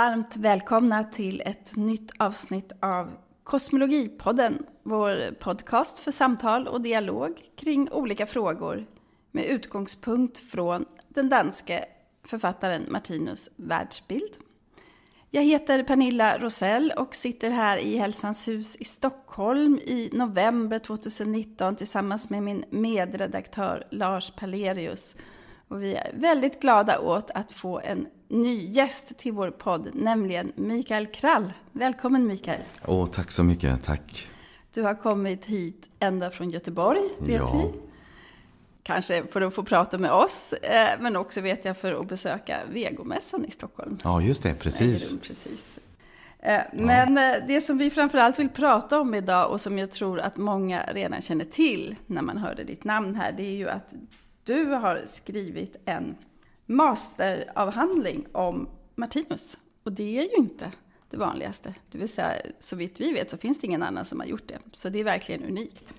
varmt välkomna till ett nytt avsnitt av Kosmologipodden, vår podcast för samtal och dialog kring olika frågor med utgångspunkt från den danske författaren Martinus världsbild. Jag heter Pernilla Rosell och sitter här i Hälsans hus i Stockholm i november 2019 tillsammans med min medredaktör Lars Palerius. Och vi är väldigt glada åt att få en ny gäst till vår podd, nämligen Mikael Krall. Välkommen Mikael! Åh, tack så mycket, tack! Du har kommit hit ända från Göteborg, vet ja. vi. Kanske för att få prata med oss, eh, men också vet jag för att besöka Vegomässan i Stockholm. Ja, just det, precis. precis. Eh, men ja. Eh, det som vi framförallt vill prata om idag och som jag tror att många redan känner till när man hörde ditt namn här, det är ju att du har skrivit en masteravhandling om Martinus. Och det är ju inte det vanligaste. Det vill säga, så vitt vi vet så finns det ingen annan som har gjort det. Så det är verkligen unikt.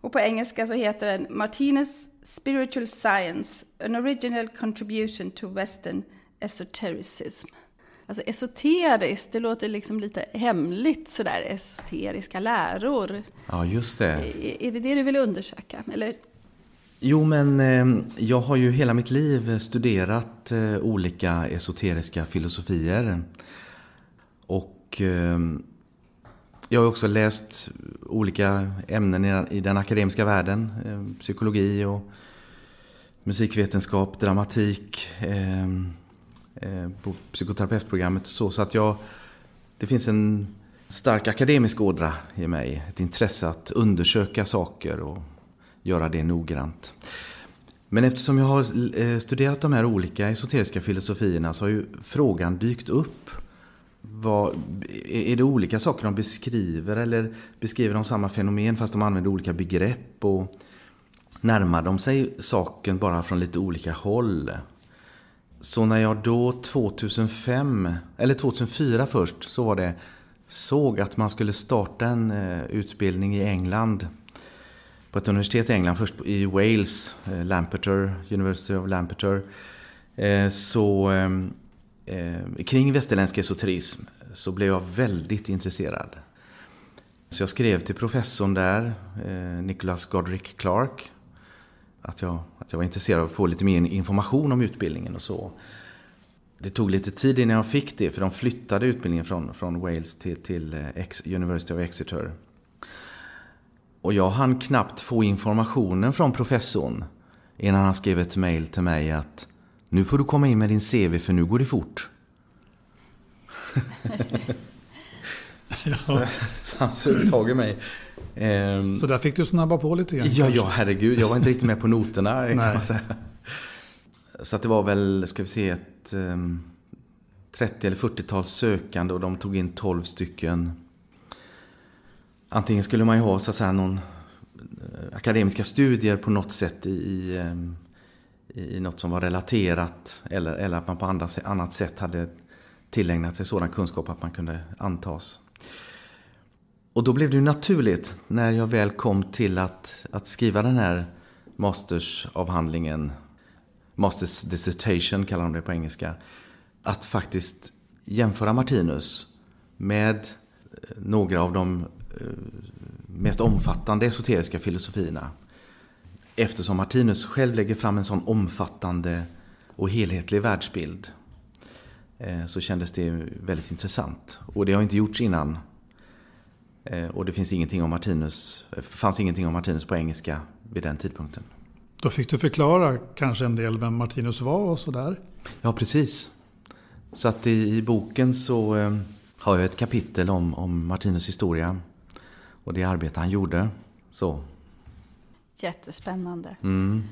Och på engelska så heter den Martinus Spiritual Science, an original contribution to western esotericism. Alltså esoteriskt, det låter liksom lite hemligt sådär, esoteriska läror. Ja, just det. Är, är det det du vill undersöka? Eller Jo, men eh, jag har ju hela mitt liv studerat eh, olika esoteriska filosofier. Och eh, jag har också läst olika ämnen i den akademiska världen. Psykologi och musikvetenskap, dramatik, på psykoterapeutprogrammet och så. Så att jag, det finns en stark akademisk ådra i mig. Ett intresse att undersöka saker och göra det noggrant. Men eftersom jag har eh, studerat de här olika esoteriska filosofierna så har ju frågan dykt upp. Vad, är det olika saker de beskriver eller beskriver de samma fenomen fast de använder olika begrepp? Och närmar de sig saken bara från lite olika håll? Så när jag då 2005, eller 2004 först, så var det såg att man skulle starta en eh, utbildning i England på ett universitet i England, först i Wales, eh, Lampeter, University of Lampeter. Eh, så ehm, eh, kring västerländsk esoterism så blev jag väldigt intresserad. Så jag skrev till professorn där, Nicholas Godrick Clark, att jag, att jag var intresserad av att få lite mer information om utbildningen och så. Det tog lite tid innan jag fick det, för de flyttade utbildningen från, från Wales till, till University of Exeter. Och jag hann knappt få informationen från professorn innan han skrev ett mail till mig att nu får du komma in med din CV för nu går det fort. så, så han sög tag i mig. Ehm, så där fick du snabba på lite grann? Ja, ja, herregud. Jag var inte riktigt med på noterna kan man säga. Så att det var väl, ska vi se, ett um, ehm, 30 eller 40-tal sökande och de tog in 12 stycken. Antingen skulle man ju ha så att säga, någon eh, akademiska studier på något sätt ehm, i, i, något som var relaterat eller, eller att man på andra, annat sätt hade tillägnat sig sådan kunskap att man kunde antas. Och då blev det ju naturligt när jag väl kom till att, att skriva den här mastersavhandlingen, masters dissertation kallar de det på engelska, att faktiskt jämföra Martinus med eh, några av de Eh, mest omfattande esoteriska filosofierna. Eftersom Martinus själv lägger fram en sån omfattande och helhetlig världsbild eh, så kändes det väldigt intressant. Och det har inte gjorts innan. Eh, och det finns ingenting om Martinus, fanns ingenting om Martinus på engelska vid den tidpunkten. Då fick du förklara kanske en del vem Martinus var och sådär? Ja, precis. Så att i, i boken så har jag ett kapitel om, om Martinus historia och det arbete han gjorde. Så. Jättespännande. Mm.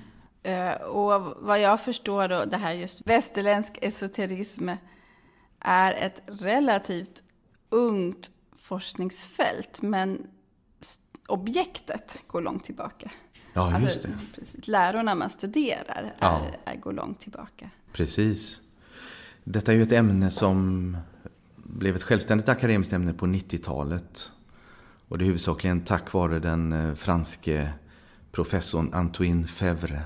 Eh, och vad jag förstår då, det här just västerländsk esoterism är ett relativt ungt forskningsfält, men objektet går långt tillbaka. Ja, just alltså, det. Precis, lärorna man studerar är, ja. är, går långt tillbaka. Precis. Detta är ju ett ämne som blev ett självständigt akademiskt ämne på 90-talet. Och det är huvudsakligen tack vare den eh, franske professorn Antoine Fevre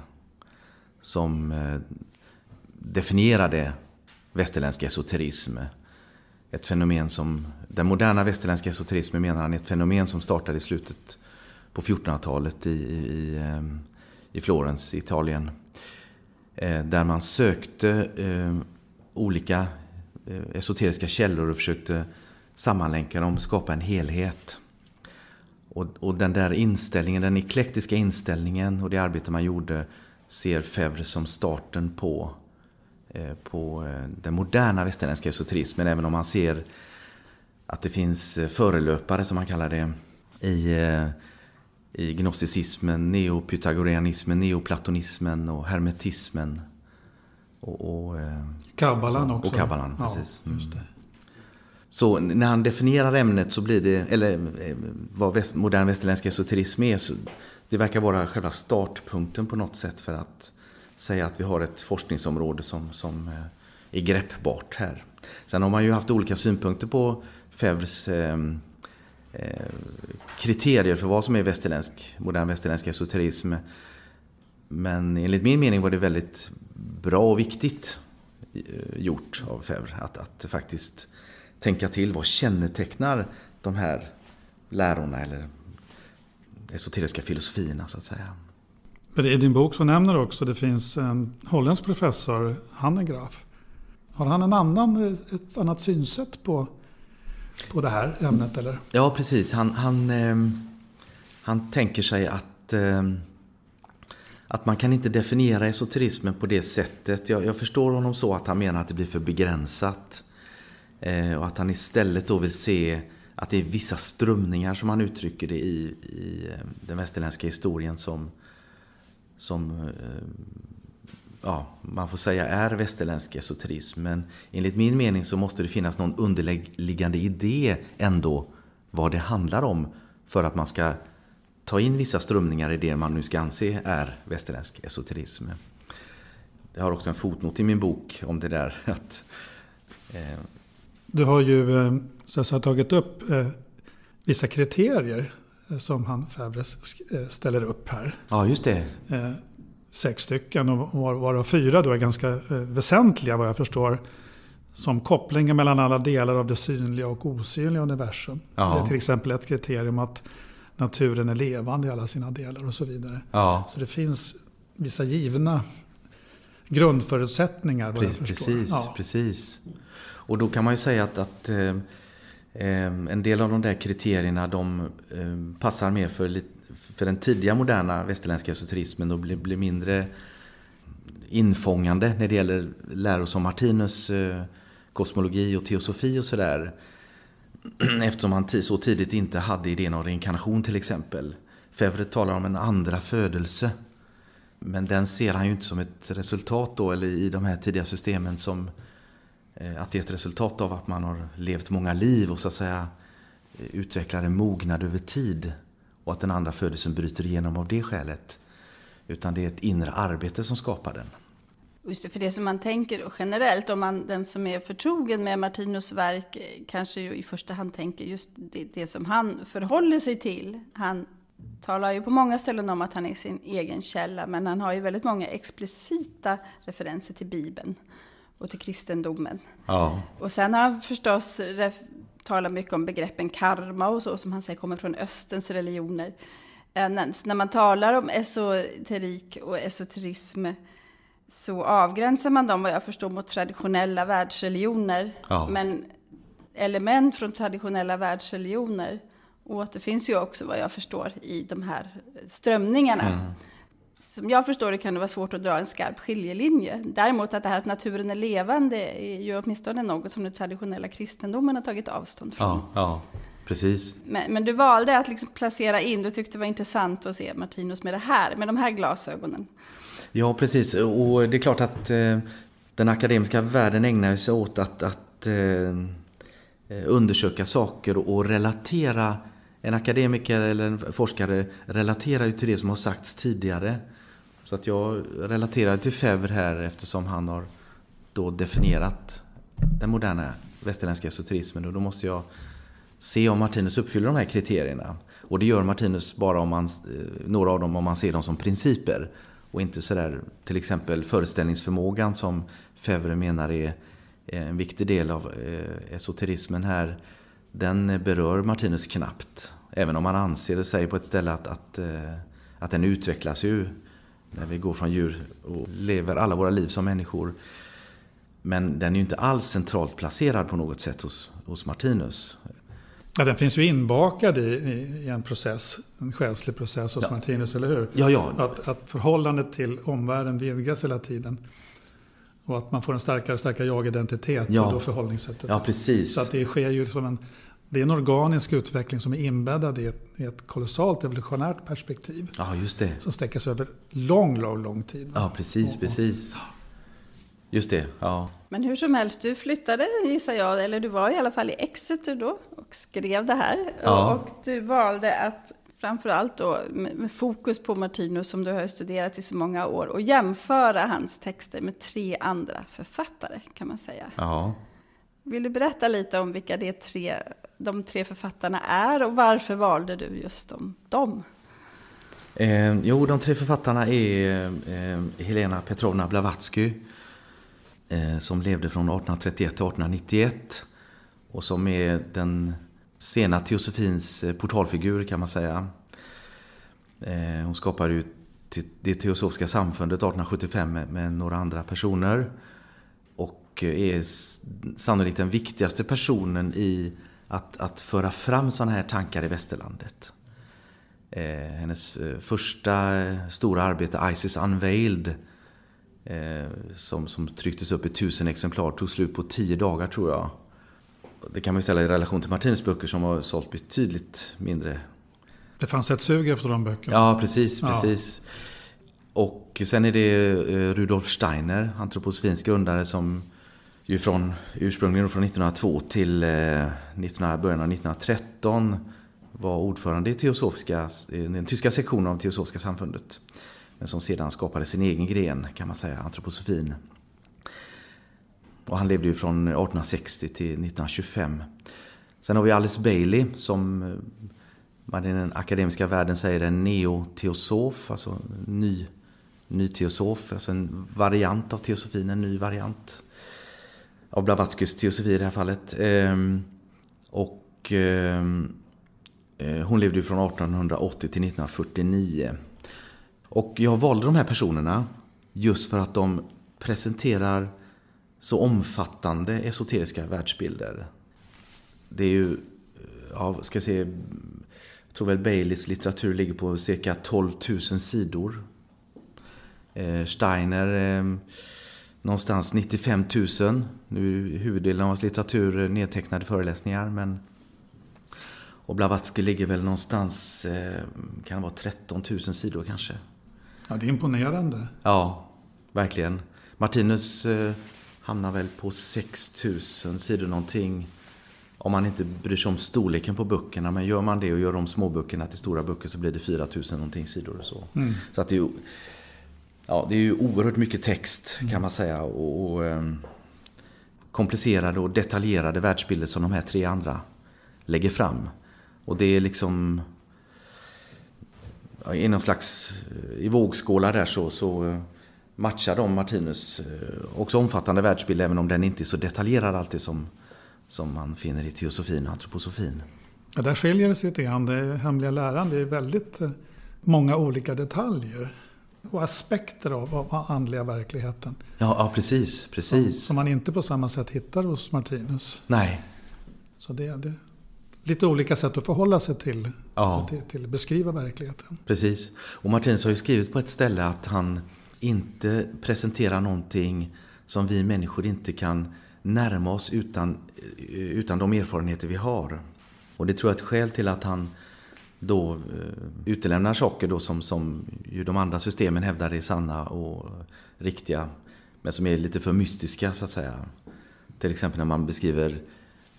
som eh, definierade västerländsk esoterism. Ett fenomen som, den moderna västerländska esoterismen menar han är ett fenomen som startade i slutet på 1400-talet i, i, i eh, Florens, Italien. Där man sökte olika esoteriska källor och försökte sammanlänka dem, skapa en helhet. Och, och den där inställningen, den eklektiska inställningen och det arbete man gjorde ser Fevre som starten på, eh, på eh, den moderna västerländska esoterismen. Även om man ser att det finns eh, förelöpare, som man kallar det, i, eh, i gnosticismen, neopythagoreanismen, neoplatonismen och hermetismen. Och, och, eh, kabbalan också. Och kabbalan, ja, precis. Mm. Så när han definierar ämnet så blir det, eller eh, vad väst, modern västerländsk esoterism är, så det verkar vara själva startpunkten på något sätt för att säga att vi har ett forskningsområde som, som eh, är greppbart här. Sen har man ju haft olika synpunkter på Fevres ehm, eh, kriterier för vad som är västerländsk, modern västerländsk esoterism. Men enligt min mening var det väldigt bra och viktigt eh, gjort av Fevre att, att faktiskt tänka till. Vad kännetecknar de här lärorna eller esoteriska filosofierna så att säga? I din bok så nämner du också det finns en holländsk professor, Hannegraf. Har han en annan, ett annat synsätt på, på det här ämnet? Eller? Ja, precis. Han, han, ehm, han tänker sig att, ehm, att man kan inte definiera esoterismen på det sättet. Jag, jag förstår honom så att han menar att det blir för begränsat. Eh, och att han istället då vill se att det är vissa strömningar som han uttrycker det i, i eh, den västerländska historien som, som eh, ja, man får säga är västerländsk esoterism. Men enligt min mening så måste det finnas någon underliggande idé ändå vad det handlar om för att man ska ta in vissa strömningar i det man nu ska anse är västerländsk esoterism. Jag har också en fotnot i min bok om det där att du har ju eh, så att säga, tagit upp eh, vissa kriterier eh, som han Fabres ställer upp här. Ja, just det. Sex stycken och varav fyra då är ganska väsentliga vad jag förstår. Som kopplingen mellan alla delar av det synliga och osynliga universum. Ja. Det är till exempel ett kriterium att naturen är levande i alla sina delar och så vidare. Ja. Så det finns vissa givna grundförutsättningar. Vad Pre jag förstår. precis, ja. precis. Och då kan man ju säga att, att eh, eh, en del av de där kriterierna de eh, passar mer för, för den tidiga moderna västerländska esoterismen och blir, blir mindre infångande när det gäller läror som Martinus kosmologi och teosofi och sådär. Eftersom han så tidigt inte hade idén om reinkarnation till exempel. Fevre talar om en andra födelse. Men den ser han ju inte som ett resultat då, eller i de här tidiga systemen som Eh, att det är ett resultat av att man har levt många liv och så att säga eh, utvecklar en mognad över tid och att den andra födelsen bryter igenom av det skälet. Utan det är ett inre arbete som skapar den. Just det, för det som man tänker generellt, om man, den som är förtrogen med Martinus verk eh, kanske i första hand tänker just det, det, som han förhåller sig till. Han talar ju på många ställen om att han är sin egen källa, men han har ju väldigt många explicita referenser till Bibeln och till kristendomen. Ja. Och sen har han förstås talat mycket om begreppen karma och så, som han säger kommer från Östens religioner. Eh, så när man talar om esoterik och esoterism så avgränsar man dem, vad jag förstår, mot traditionella världsreligioner. Ja. Men element från traditionella världsreligioner återfinns ju också, vad jag förstår, i de här strömningarna. Mm som jag förstår det kan det vara svårt att dra en skarp skiljelinje. Däremot att det här att naturen är levande är ju åtminstone något som den traditionella kristendomen har tagit avstånd från. Ja, ja precis. Men, men du valde att liksom placera in, du tyckte det var intressant att se Martinus med det här, med de här glasögonen. Ja, precis. Och det är klart att eh, den akademiska världen ägnar sig åt att, att eh, undersöka saker och relatera en akademiker eller en forskare relaterar ju till det som har sagts tidigare. Så att jag relaterar till Fevre här eftersom han har då definierat den moderna västerländska esoterismen och då måste jag se om Martinus uppfyller de här kriterierna. Och det gör Martinus bara om man, eh, några av dem om man ser dem som principer och inte sådär till exempel föreställningsförmågan som Fevre menar är en viktig del av eh, esoterismen här den berör Martinus knappt. Även om han anser det sig på ett ställe att, att, eh, att den utvecklas ju när vi går från djur och lever alla våra liv som människor. Men den är ju inte alls centralt placerad på något sätt hos, hos Martinus. Ja, den finns ju inbakad i, i en process, en själslig process hos ja. Martinus, eller hur? Ja, ja. Att, att förhållandet till omvärlden vidgas hela tiden. Och att man får en starkare och starkare jag-identitet ja. och då förhållningssättet. Ja, precis. Så att det sker ju som en, det är en organisk utveckling som är inbäddad i ett, i ett kolossalt evolutionärt perspektiv. Ja, just det. Som sträcker sig över lång, lång, lång tid. Ja, precis, och, precis. Just det, ja. Men hur som helst, du flyttade gissar jag, eller du var i alla fall i Exeter då och skrev det här. Ja. Och du valde att framförallt då med fokus på Martino som du har studerat i så många år och jämföra hans texter med tre andra författare kan man säga. Ja. Vill du berätta lite om vilka de tre, de tre författarna är och varför valde du just om dem? Eh, jo, de tre författarna är eh, Helena Petrovna Blavatsky eh, som levde från 1831 till 1891 och som är den sena teosofins eh, portalfigur kan man säga. Eh, hon skapade ju det teosofiska samfundet 1875 med några andra personer och eh, är sannolikt den viktigaste personen i att, att föra fram sådana här tankar i västerlandet. hennes första stora arbete, Isis Unveiled, som, som trycktes upp i tusen exemplar, tog slut på tio dagar tror jag det kan man ju ställa i relation till Martinus böcker som har sålt betydligt mindre. Det fanns ett sug efter de böckerna. Ja, precis. precis. Ja. Och sen är det eh, Rudolf Steiner, antroposofins grundare som ju från, ursprungligen från 1902 till 19, eh, början av 1913 var ordförande i teosofiska, den tyska sektionen av Teosofiska samfundet. Men som sedan skapade sin egen gren kan man säga, antroposofin. Och han levde ju från 1860 till 1925. Sen har vi Alice Bailey som man eh, i den akademiska världen säger är en neoteosof, alltså ny, ny teosof, alltså en variant av teosofin, en ny variant av Blavatskys teosofi i det här fallet. Ehm, och ehm, eh, hon levde ju från 1880 till 1949. Och jag valde de här personerna just för att de presenterar så omfattande esoteriska världsbilder. Det är ju, ja, ska jag se, jag tror väl Baileys litteratur ligger på cirka 12 000 sidor. Eh, Steiner eh, någonstans 95 000. Nu är huvuddelen av hans litteratur nedtecknade föreläsningar, men och Blavatsky ligger väl någonstans, eh, kan det vara 13 000 sidor kanske. Ja, det är imponerande. Ja, verkligen. Martinus hamnar väl på 6000 sidor någonting. Om man inte bryr sig om storleken på böckerna. Men gör man det och gör de små böckerna till stora böcker så blir det 4000 någonting sidor. Och så mm. så att det, är, ja, det är ju oerhört mycket text kan mm. man säga. Och, och eh, komplicerade och detaljerade världsbilder som de här tre andra lägger fram. Och det är liksom i någon slags eh, i vågskålar där så, så eh, matchar de Martinus eh, också omfattande världsbild även om den inte är så detaljerad alltid som, som man finner i teosofin och antroposofin. Ja, där skiljer det sig lite grann. Det hemliga läran det är väldigt eh, många olika detaljer och aspekter av, av andliga verkligheten. Ja, ja precis. precis. Som, som, man inte på samma sätt hittar hos Martinus. Nej. Så det, det, lite olika sätt att förhålla sig till, ja. till, till beskriva verkligheten. Precis. Och Martinus har ju skrivit på ett ställe att han inte presentera någonting som vi människor inte kan närma oss utan, eh, utan de erfarenheter vi har. Och det tror jag är ett skäl till att han då eh, utelämnar saker då som, som ju de andra systemen hävdar är sanna och riktiga. Men som är lite för mystiska så att säga. Till exempel när man beskriver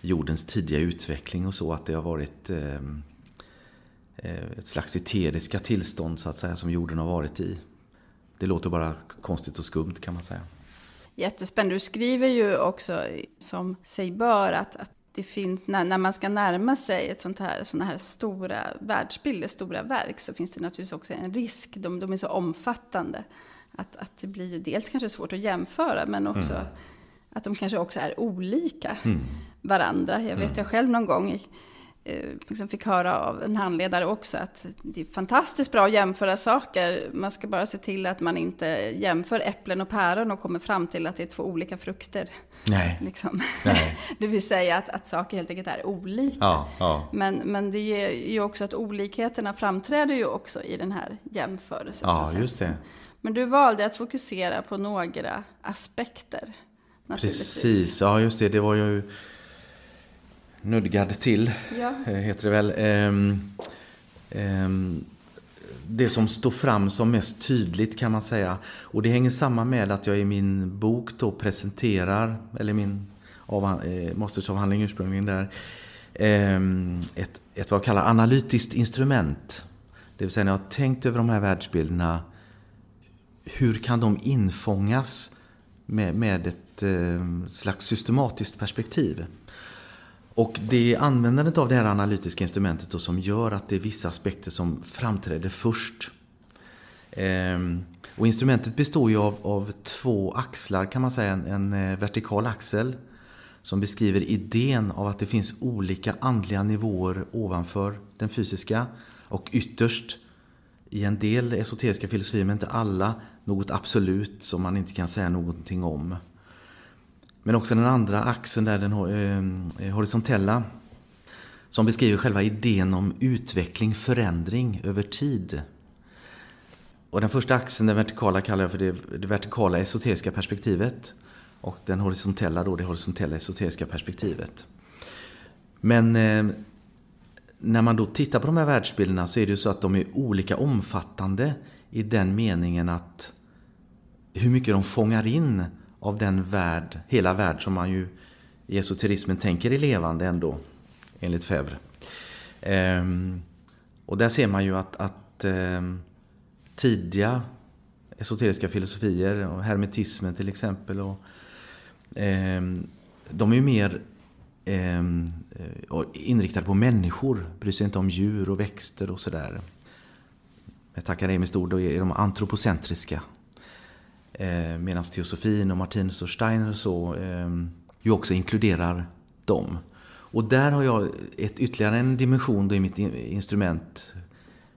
jordens tidiga utveckling och så att det har varit eh, eh ett slags eteriska tillstånd så att säga som jorden har varit i. Det låter bara konstigt och skumt kan man säga. Jättespännande. Du skriver ju också som sig bör att, att det finns, när, när, man ska närma sig ett sånt här, såna här stora världsbilder, stora verk, så finns det naturligtvis också en risk. De, de är så omfattande att, att det blir ju dels kanske svårt att jämföra, men också mm. att de kanske också är olika mm. varandra. Jag vet, mm. jag själv någon gång i, Eh, liksom fick höra av en handledare också att det är fantastiskt bra att jämföra saker. Man ska bara se till att man inte jämför äpplen och päron och kommer fram till att det är två olika frukter. Nej. Liksom. Nej. Det vill säga att, att saker helt enkelt är olika. Ja, ja. Men, men det är ju också att olikheterna framträder ju också i den här jämförelsen. Ja, just det. Men du valde att fokusera på några aspekter. Precis, ja just det. Det var ju nödgad till, ja. Eh, heter det väl. Um, um, det som står fram som mest tydligt kan man säga. Och det hänger samman med att jag i min bok då presenterar, eller min avhand, eh, mastersavhandling ursprungligen där, eh, ett, ett vad jag kallar analytiskt instrument. Det vill säga när jag har tänkt över de här världsbilderna, hur kan de infångas med, med ett eh, slags systematiskt perspektiv? Och det är användandet av det här analytiska instrumentet då som gör att det är vissa aspekter som framträder först. Ehm, och instrumentet består ju av, av, två axlar kan man säga. En, en eh, vertikal axel som beskriver idén av att det finns olika andliga nivåer ovanför den fysiska. Och ytterst, i en del esoteriska filosofier men inte alla, något absolut som man inte kan säga någonting om. Men också den andra axeln där, den eh, eh, horisontella, som beskriver själva idén om utveckling, förändring över tid. Och den första axeln, den vertikala, kallar jag för det, det vertikala esoteriska perspektivet. Och den horisontella då, det horisontella esoteriska perspektivet. Men eh, när man då tittar på de här världsbilderna så är det ju så att de är olika omfattande i den meningen att hur mycket de fångar in av den värld, hela värld som man ju i esoterismen tänker är levande ändå, enligt Fevre. Ehm, och där ser man ju att, att ehm, tidiga esoteriska filosofier, och hermetismen till exempel, och, ehm, de är ju mer ehm, inriktade på människor, bryr sig inte om djur och växter och sådär. Med ett akademiskt ord är de antropocentriska Eh, Medan teosofin och Martinus och Steiner och så eh, ju också inkluderar dem. Och där har jag ett, ytterligare en dimension då i mitt instrument.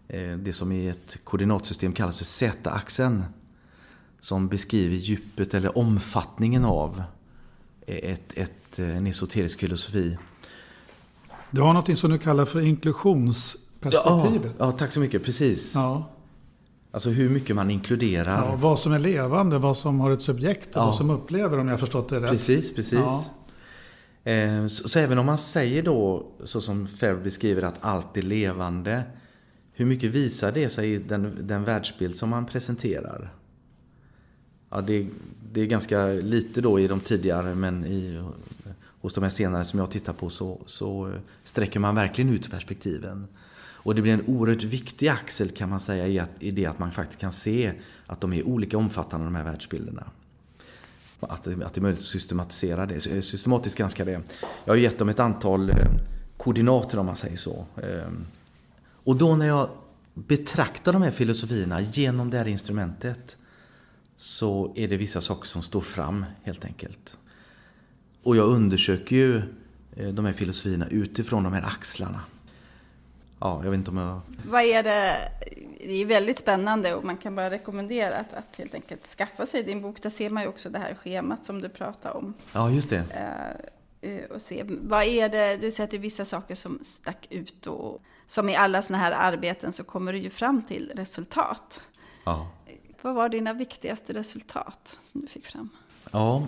Eh, det som i ett koordinatsystem kallas för Z-axeln. Som beskriver djupet eller omfattningen av eh, ett, ett, en esoterisk filosofi. Du har något som du kallar för inklusionsperspektivet. Ja, ja, tack så mycket. Precis. Ja. Alltså hur mycket man inkluderar. Ja, vad som är levande, vad som har ett subjekt och ja. vad som upplever om jag förstått det rätt. Precis, precis. Ja. Eh, så, så, även om man säger då, så som Ferb beskriver, att allt är levande. Hur mycket visar det sig i den, den världsbild som man presenterar? Ja, det, det, är ganska lite då i de tidigare, men i, hos de här senare som jag tittar på så, så sträcker man verkligen ut perspektiven. Och det blir en oerhört viktig axel kan man säga i, att, i det att man faktiskt kan se att de är olika omfattande de här världsbilderna. Att, att det är möjligt att systematisera det, systematiskt granska det. Jag har gett dem ett antal eh, koordinater om man säger så. Eh, och då när jag betraktar de här filosofierna genom det här instrumentet så är det vissa saker som står fram helt enkelt. Och jag undersöker ju eh, de här filosofierna utifrån de här axlarna ja, jag vet inte om jag... Vad är det? Det är väldigt spännande och man kan bara rekommendera att, att helt enkelt skaffa sig din bok. Där ser man ju också det här schemat som du pratade om. Ja, just det. Uh, och se, vad är det, du säger att det är vissa saker som stack ut och som i alla sådana här arbeten så kommer du ju fram till resultat. Ja. Vad var dina viktigaste resultat som du fick fram? Ja,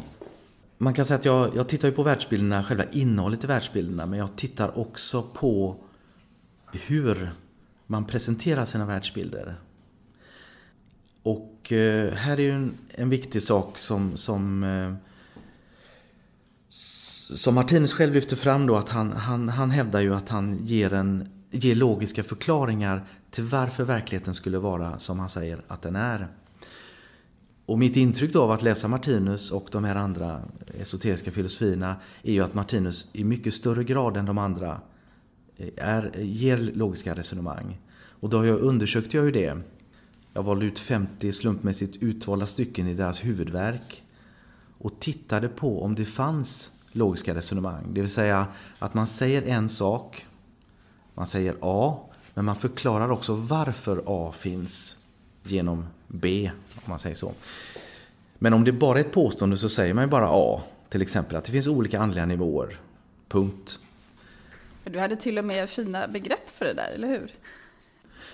man kan säga att jag, jag tittar ju på världsbilderna, själva innehållet i världsbilderna, men jag tittar också på hur man presenterar sina världsbilder. Och eh, här är ju en, en viktig sak som, som, eh, som Martinus själv lyfter fram då att han, han, han hävdar ju att han ger, en, ger logiska förklaringar till varför verkligheten skulle vara som han säger att den är. Och mitt intryck då av att läsa Martinus och de här andra esoteriska filosofierna är ju att Martinus i mycket större grad än de andra är, ger logiska resonemang. Och då undersökte jag ju det. Jag valde ut 50 slumpmässigt utvalda stycken i deras huvudverk och tittade på om det fanns logiska resonemang. Det vill säga att man säger en sak, man säger A, men man förklarar också varför A finns genom B, om man säger så. Men om det bara är ett påstående så säger man ju bara A. Till exempel att det finns olika andliga nivåer. Punkt. För du hade till och med fina begrepp för det där, eller hur?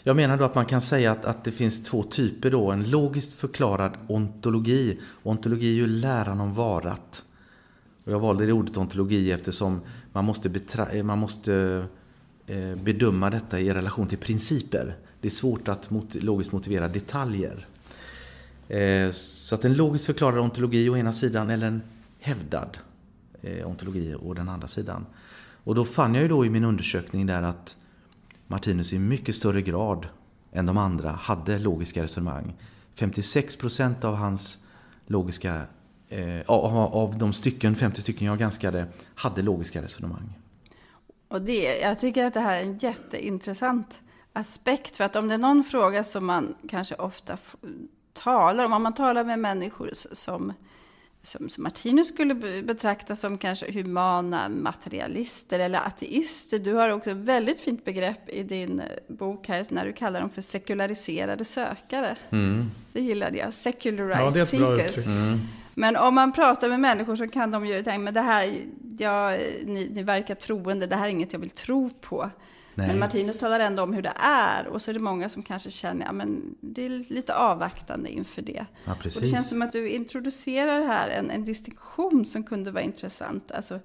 Jag menar då att man kan säga att, att det finns två typer då. En logiskt förklarad ontologi. Ontologi är ju läran om varat. Och jag valde det ordet ontologi eftersom man måste, betra- eh, man måste eh, bedöma detta i relation till principer. Det är svårt att mot logiskt motivera detaljer. Eh, så att en logiskt förklarad ontologi å ena sidan eller en hävdad ontologi å den andra sidan. Och då fann jag ju då i min undersökning där att Martinus i mycket större grad än de andra hade logiska resonemang. 56 procent av hans logiska eh, av, av de stycken, 50 stycken jag granskade hade logiska resonemang. Och det, jag tycker att det här är en jätteintressant aspekt. För att om det är någon fråga som man kanske ofta talar om, om man talar med människor som som, Martinus skulle betrakta som kanske humana materialister eller ateister. Du har också ett väldigt fint begrepp i din eh, bok här när du kallar dem för sekulariserade sökare. Mm. Det gillade jag. Secularized ja, seekers. mm. Men om man pratar med människor så kan de ju tänka, men det här, ja, ni, ni verkar troende, det här är inget jag vill tro på. Nej. Men Martinus talar ändå om hur det är och så är det många som kanske känner att ja, det är lite avvaktande inför det. Ja, och det känns som att du introducerar här en, en distinktion som kunde vara intressant. Alltså,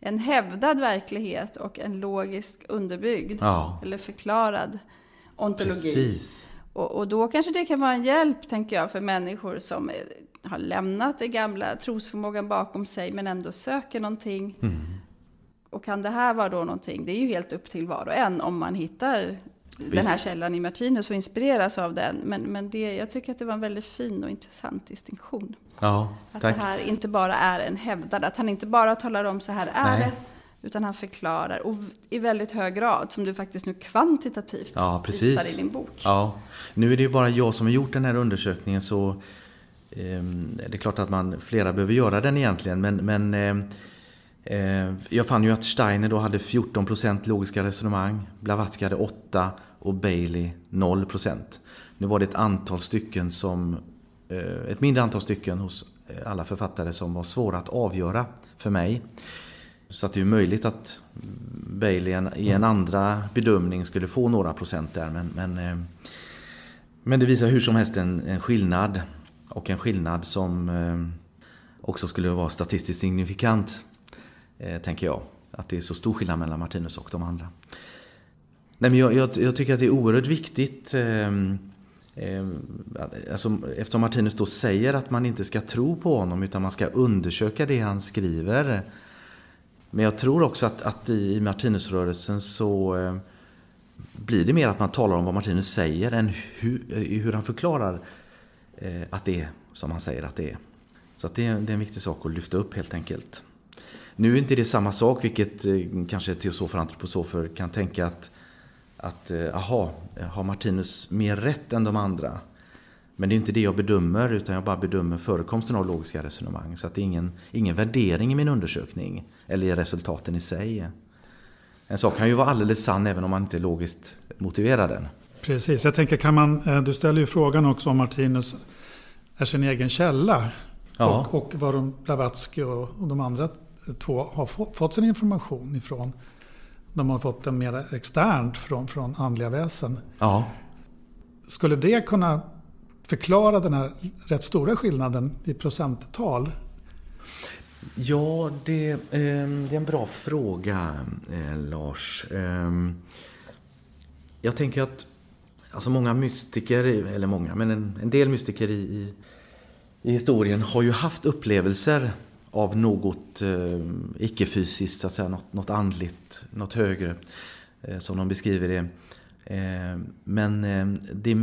en hävdad verklighet och en logisk underbyggd ja. eller förklarad ontologi. Precis. Och, och, då kanske det kan vara en hjälp, tänker jag, för människor som har lämnat den gamla trosförmågan bakom sig men ändå söker någonting. Mm. Och kan det här vara då någonting, det är ju helt upp till var och en om man hittar Visst. den här källan i Martinus och inspireras av den. Men, men det, jag tycker att det var en väldigt fin och intressant distinktion. Ja, att tack. det här inte bara är en hävdad, att han inte bara talar om så här är Nej. det, utan han förklarar och i väldigt hög grad, som du faktiskt nu kvantitativt ja, precis. visar i din bok. Ja, nu är det ju bara jag som har gjort den här undersökningen så eh, det är klart att man, flera behöver göra den egentligen, men, men eh, Eh, jag fann ju att Steiner då hade 14 logiska resonemang, Blavatsky hade 8 och Bailey 0 Nu var det ett antal stycken som, eh, ett mindre antal stycken hos eh, alla författare som var svåra att avgöra för mig. Så att det är möjligt att Bailey i en mm. andra bedömning skulle få några procent där. Men, men, men det visar hur som helst en, en skillnad. Och en skillnad som också skulle vara statistiskt signifikant Eh, tänker jag. Att det är så stor skillnad mellan Martinus och de andra. Nej, men jag, jag, jag tycker att det är oerhört viktigt ehm, ehm, Alltså, eftersom Martinus då säger att man inte ska tro på honom utan man ska undersöka det han skriver. Men jag tror också att, att i Martinusrörelsen så ehm, blir det mer att man talar om vad Martinus säger än hur, eh, hur han förklarar eh, att det är som han säger att det är. Så att det, är, det är en viktig sak att lyfta upp helt enkelt. Nu är inte det samma sak, vilket eh, kanske teosofer och antroposofer kan tänka att, att eh, aha, har Martinus mer rätt än de andra? Men det är inte det jag bedömer, utan jag bara bedömer förekomsten av logiska resonemang. Så att det är ingen, ingen värdering i min undersökning, eller i resultaten i sig. En sak kan ju vara alldeles sann även om man inte logiskt motiverar den. Precis, jag tänker kan man, eh, du ställer ju frågan också om Martinus är sin egen källa. Ja. Och, och vad de, Blavatsky och, och de andra två har fått sin information ifrån. De har fått den mer externt från, från andliga väsen. Ja. Skulle det kunna förklara den här rätt stora skillnaden i procenttal? Ja, det, eh, det är en bra fråga, eh, Lars. Eh, jag tänker att alltså många mystiker, eller många, men en, en del mystiker i, i, i historien har ju haft upplevelser av något eh, icke-fysiskt, så att säga, något, något andligt, något högre, eh, som de beskriver det. Eh, men eh, det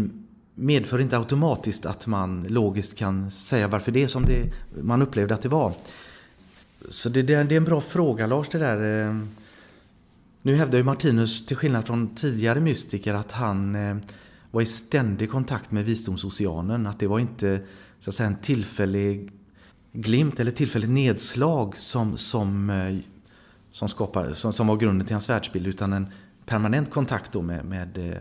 medför inte automatiskt att man logiskt kan säga varför det är som det, man upplevde att det var. Så det, det, det är en bra fråga Lars det där. Eh. Nu hävdar ju Martinus till skillnad från tidigare mystiker att han eh, var i ständig kontakt med visdomsoceanen. Att det var inte så att säga, en tillfällig glimt eller tillfälligt nedslag som, som, eh, som, skapade, som, som var grunden till hans världsbild utan en permanent kontakt då med, med eh,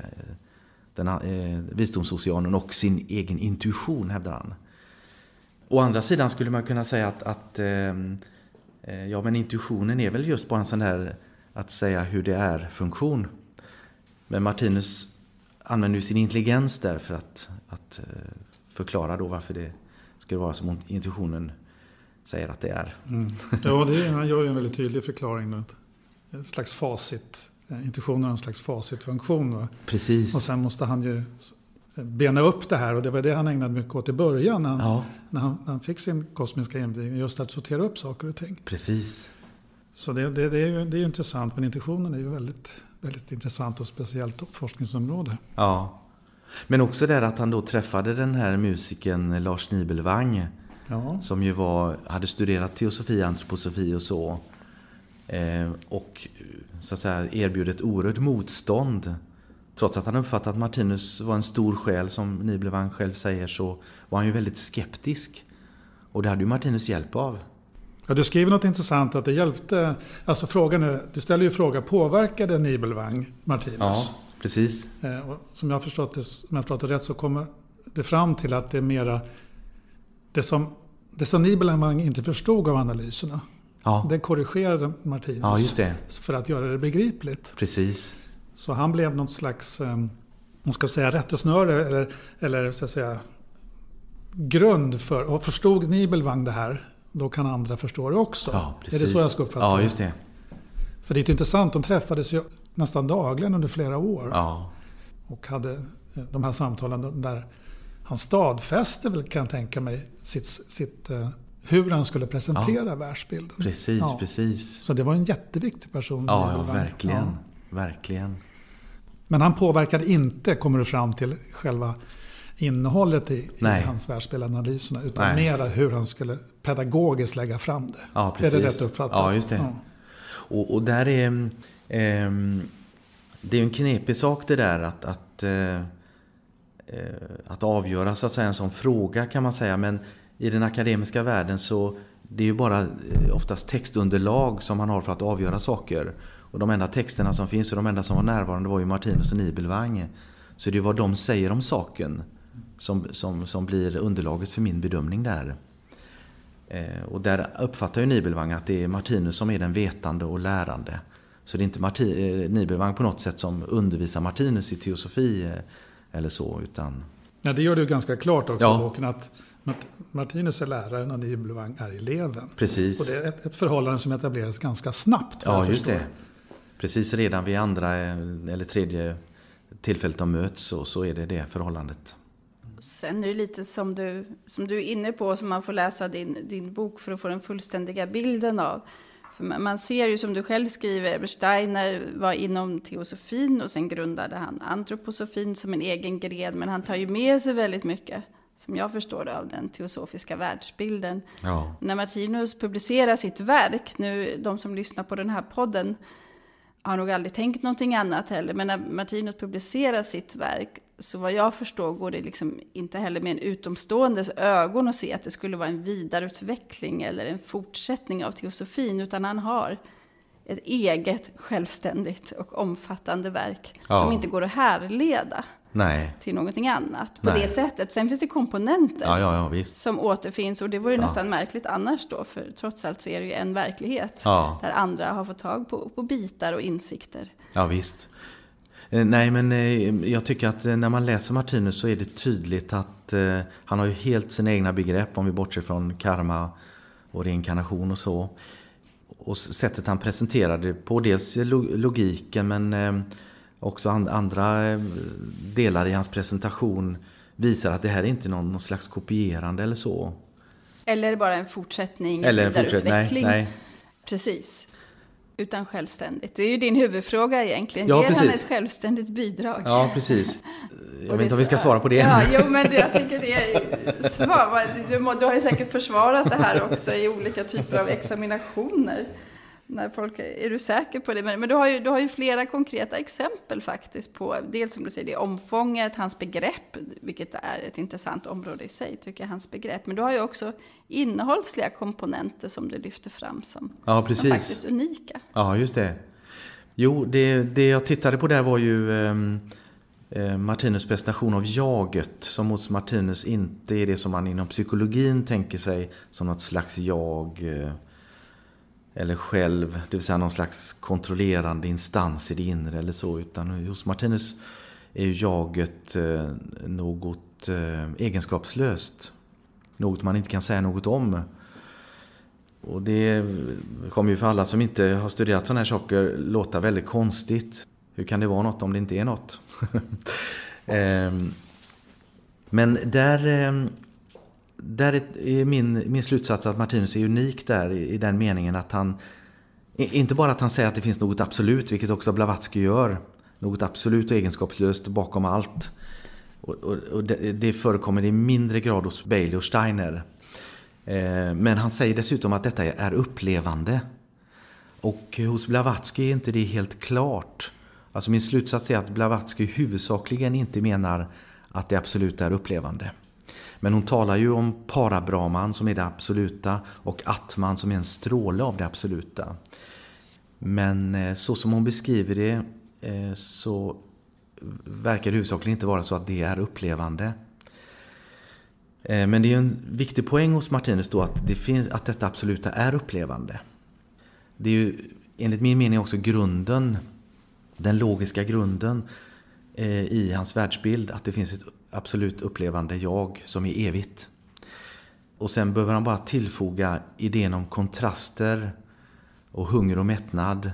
den, eh, visdomsoceanen och sin egen intuition hävdar han. Å andra sidan skulle man kunna säga att, att eh, eh, ja, men intuitionen är väl just bara en sån här att säga hur det är-funktion. Men Martinus använder ju sin intelligens där för att, att förklara då varför det skulle vara som intuitionen säger att det är. Mm. Ja, det han gör ju en väldigt tydlig förklaring. Då. En slags facit. Eh, intuitionen har en slags facitfunktion. Va? Precis. Och sen måste han ju bena upp det här och det var det han ägnade mycket åt i början när han, ja. när han, när han fick sin kosmiska invigning. Just att sortera upp saker och ting. Precis. Så det, det, det är ju det är intressant men intuitionen är ju väldigt, väldigt intressant och speciellt forskningsområde. Ja. Men också där att han då träffade den här musikern Lars Nibelvang ja. som ju var, hade studerat teosofi, antroposofi och så. Eh, och eh, så att säga, erbjöd ett oerhört motstånd. Trots att han uppfattade att Martinus var en stor själ, som Nibelvang själv säger, så var han ju väldigt skeptisk. Och det hade ju Martinus hjälp av. Ja, du skriver något intressant att det hjälpte. Alltså frågan är, du ställer ju frågan, påverkade Nibelvang Martinus? Ja, precis. Eh, som jag har förstått det, om jag har förstått det rätt så kommer det fram till att det är mera det som det som Nibelang inte förstod av analyserna, ja. det korrigerade Martinus. Ja, just det. För att göra det begripligt. Precis. Så han blev något slags, man ehm, ska säga rättesnöre eller, eller så att säga, grund för, och förstod Nibelvang det här, då kan andra förstå det också. Ja, precis. Är det så jag ska uppfatta ja, just det? För det är ju intressant, de träffades ju nästan dagligen under flera år. Ja. Och hade eh, de här samtalen där han stadfäste väl kan jag tänka mig sitt, sitt, eh, hur han skulle presentera ja. världsbilden. Precis, ja. precis. Så det var en jätteviktig person. Ja, ja verkligen. verkligen. Men han påverkade inte, kommer du fram till, själva innehållet i, i hans världsbildanalyserna. Utan Nej. mera hur han skulle pedagogiskt lägga fram det. Ja, precis. Är det rätt uppfattat? Ja, just det. Ja. Och, och, där är... Eh, det är en knepig sak det där att, att eh, Eh, att avgöra så att säga en sån fråga kan man säga. Men i den akademiska världen så det är ju bara eh, oftast textunderlag som man har för att avgöra saker. Och de enda texterna som finns och de enda som var närvarande var ju Martinus och Nibelvang. Så det är ju vad de säger om saken som, som, som blir underlaget för min bedömning där. Eh, och där uppfattar ju Nibelvang att det är Martinus som är den vetande och lärande. Så det är inte Marti, Nibelvang på något sätt som undervisar Martinus i teosofi eller så. Utan... Ja, det gör du ganska klart också, ja. boken att Martinus är läraren och Nibelvang är eleven. Precis. Och det är ett, ett förhållande som etableras ganska snabbt. Ja, just förstår. det. Precis redan vid andra eh, eller tredje tillfället de möts så, så är det det förhållandet. Sen är det lite som du, som du är inne på, som man får läsa din, din bok för att få den fullständiga bilden av. För man ser ju som du själv skriver, Herbert Steiner var inom teosofin och sen grundade han antroposofin som en egen gren. Men han tar ju med sig väldigt mycket, som jag förstår det, av den teosofiska världsbilden. Ja. När Martinus publicerar sitt verk, nu de som lyssnar på den här podden, har nog aldrig tänkt någonting annat heller. Men när Martinus publicerar sitt verk, så vad jag förstår går det liksom inte heller med en utomståendes ögon att se att det skulle vara en vidareutveckling eller en fortsättning av teosofin, utan han har ett eget självständigt och omfattande verk ja. som inte går att härleda Nej. till någonting annat på Nej. det sättet. Sen finns det komponenter ja, ja, som återfinns och det vore nästan märkligt annars då, för trots allt så är det ju en verklighet där andra har fått tag på, på bitar och insikter. Ja, visst. Eh, nej, men eh, jag tycker att eh, när man läser Martinus så är det tydligt att han har ju helt sina egna begrepp om vi bortser från karma och reinkarnation och så och sättet han presenterade på. Dels logiken men eh, också andra eh, delar i hans presentation visar att det här är inte någon, någon slags kopierande eller så. Eller bara en fortsättning, eller en fortsätt, nej, nej. Precis utan självständigt. Det är ju din huvudfråga egentligen. Ja, Ger han ett självständigt bidrag? Ja, precis. Jag vet inte om vi ska svara på det ja, Jo, men jag tycker det är svar. du har ju säkert försvarat det här också i olika typer av examinationer när folk är du säker på det? Men, men, du, har ju, du har ju flera konkreta exempel faktiskt på, dels som du säger, det är omfånget, hans begrepp, vilket är ett intressant område i sig, tycker jag, hans begrepp. Men du har ju också innehållsliga komponenter som du lyfter fram som, ja, precis. som faktiskt unika. Ja, just det. Jo, det, det jag tittade på där var ju ehm, eh, Martinus presentation av jaget, som hos Martinus inte är det som man inom psykologin tänker sig som något slags jag. Eh, eller själv, det vill säga någon slags kontrollerande instans i det inre eller så, utan hos Martinus är ju jaget eh, något eh, egenskapslöst. Något man inte kan säga något om. Och det kommer ju för alla som inte har studerat sådana här saker låta väldigt konstigt. Hur kan det vara något om det inte är något? Ehm, men där ehm, där är min, min slutsats att Martinus är unik där i, i den meningen att han inte bara att han säger att det finns något absolut, vilket också Blavatsky gör. Något absolut och egenskapslöst bakom allt. Och, och, och det, det förekommer i mindre grad hos Bailey och Steiner. Eh, men han säger dessutom att detta är upplevande. Och hos Blavatsky är inte det helt klart. Alltså min slutsats är att Blavatsky huvudsakligen inte menar att det absolut är upplevande. Men hon talar ju om parabrahman som är det absoluta och atman som är en stråle av det absoluta. Men eh, så som hon beskriver det eh, så verkar det huvudsakligen inte vara så att det är upplevande. Eh, men det är en viktig poäng hos Martinus då att, det finns, att detta absoluta är upplevande. Det är ju enligt min mening också grunden, den logiska grunden i hans världsbild, att det finns ett absolut upplevande jag som är evigt. Och sen behöver han bara tillfoga idén om kontraster och hunger och mättnad.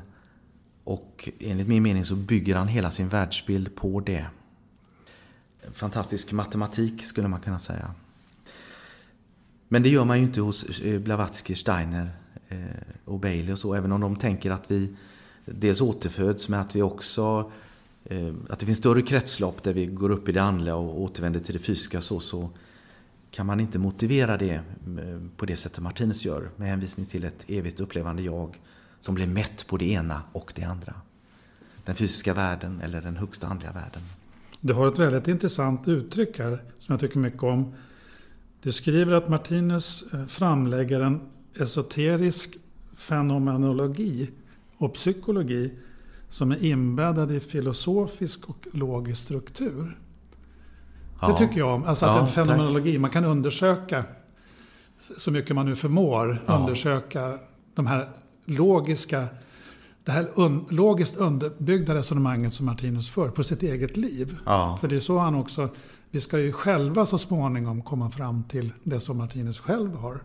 Och enligt min mening så bygger han hela sin världsbild på det. Fantastisk matematik skulle man kunna säga. Men det gör man ju inte hos eh, Blavatsky, Steiner eh, och Bailey och så, även om de tänker att vi dels återföds men att vi också Eh, att det finns större kretslopp där vi går upp i det andliga och återvänder till det fysiska så, så kan man inte motivera det eh, på det sättet Martinus gör med hänvisning till ett evigt upplevande jag som blir mätt på det ena och det andra. Den fysiska världen eller den högsta andliga världen. Du har ett väldigt intressant uttryck här som jag tycker mycket om. Du skriver att Martinus eh, framlägger en esoterisk fenomenologi och psykologi som är inbäddad i filosofisk och logisk struktur. Ja. Det tycker jag om. Alltså att ja, en fenomenologi, tack. man kan undersöka så mycket man nu förmår, ja. undersöka de här logiska, det här un, logiskt underbyggda resonemanget som Martinus för på sitt eget liv. För det är så han också, vi ska ju själva så småningom komma fram till det som Martinus själv har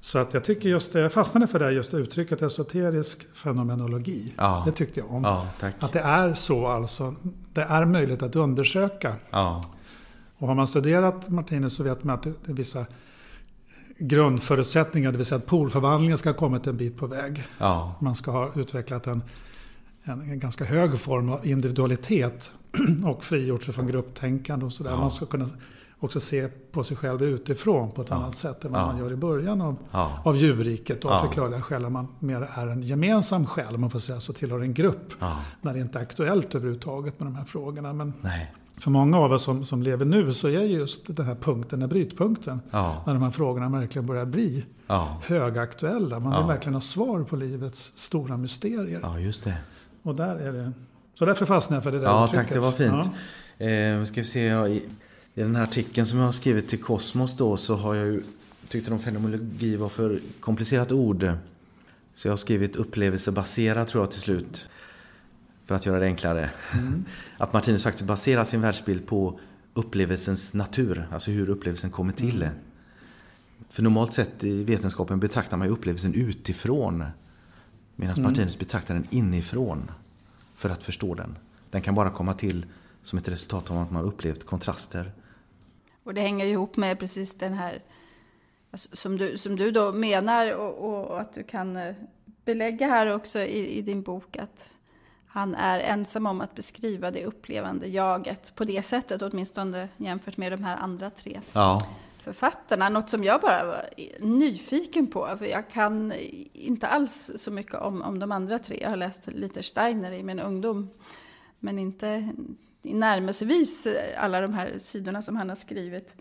så att jag tycker just jag fastnade för det just uttrycket esoterisk fenomenologi. Ja. Det tyckte jag om. Ja, att det är så alltså. Det är möjligt att undersöka. Ja. Och har man studerat Martinus så vet man att det är vissa grundförutsättningar, det vill säga att polförvandlingen ska ha kommit en bit på väg. Man ska ha utvecklat en, en, ganska hög form av individualitet och frigjort sig från grupptänkande och sådär. Man ska kunna också se på sig själv utifrån på ett ja. annat sätt än vad ja. man gör i början av, ja. av djurriket. Och av ja. förklarliga skäl att man mer är en gemensam själ, om man får säga så, tillhör en grupp. När det inte är aktuellt överhuvudtaget med de här frågorna. Men Nej. för många av oss som, som lever nu så är just den här punkten, den här brytpunkten, när de här frågorna verkligen börjar bli högaktuella. Man vill verkligen ha svar på livets stora mysterier. Ja, just det. Och där är det. Så därför fastnade jag för det där Ja, uttrycket. tack. Det var fint. Ja. Eh, ska vi se. I den här artikeln som jag har skrivit till Kosmos då så har jag ju tyckte de fenomenologi var för komplicerat ord. Så jag har skrivit upplevelsebaserat tror jag till slut. För att göra det enklare. Mm. Att Martinus faktiskt baserar sin världsbild på upplevelsens natur, alltså hur upplevelsen kommer till. Mm. För normalt sett i vetenskapen betraktar man ju upplevelsen utifrån. Medan mm. Martinus betraktar den inifrån. För att förstå den. Den kan bara komma till som ett resultat av att man upplevt kontraster och det hänger ju ihop med precis den här alltså, som du, som du då menar och, och att du kan eh, belägga här också i, i, din bok att han är ensam om att beskriva det upplevande jaget på det sättet, åtminstone jämfört med de här andra tre ja. författarna. Något som jag bara var nyfiken på, för jag kan inte alls så mycket om, om de andra tre. Jag har läst lite Steiner i min ungdom, men inte närmelsevis eh, alla de här sidorna som han har skrivit.